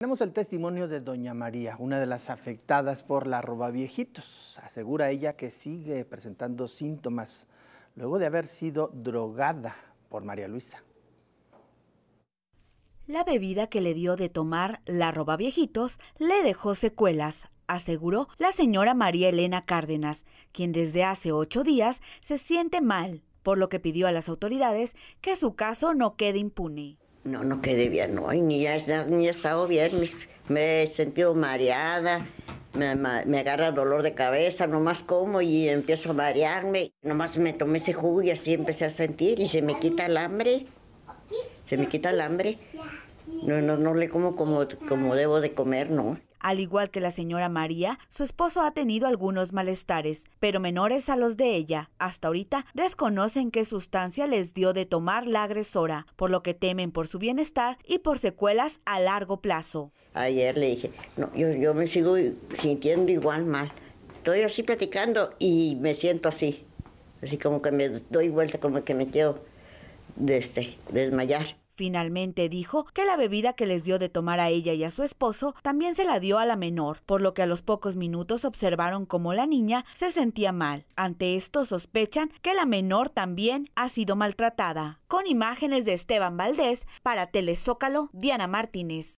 Tenemos el testimonio de doña María, una de las afectadas por la roba viejitos. Asegura ella que sigue presentando síntomas luego de haber sido drogada por María Luisa. La bebida que le dio de tomar la roba viejitos le dejó secuelas, aseguró la señora María Elena Cárdenas, quien desde hace ocho días se siente mal, por lo que pidió a las autoridades que su caso no quede impune. No, no quedé bien, no, ni ya ni estado bien, me, he sentido mareada, me, agarra dolor de cabeza, nomás como y empiezo a marearme. Nomás me tomé ese jugo y así empecé a sentir y se me quita el hambre, se me quita el hambre. No, no, no le como como, como debo de comer, no. Al igual que la señora María, su esposo ha tenido algunos malestares, pero menores a los de ella. Hasta ahorita desconocen qué sustancia les dio de tomar la agresora, por lo que temen por su bienestar y por secuelas a largo plazo. Ayer le dije, no, yo, me sigo sintiendo igual mal. Estoy así platicando y me siento así, así como que me doy vuelta, como que me quedo de este, desmayar. Finalmente dijo que la bebida que les dio de tomar a ella y a su esposo también se la dio a la menor, por lo que a los pocos minutos observaron cómo la niña se sentía mal. Ante esto sospechan que la menor también ha sido maltratada. Con imágenes de Esteban Valdés, para Telezócalo, Diana Martínez.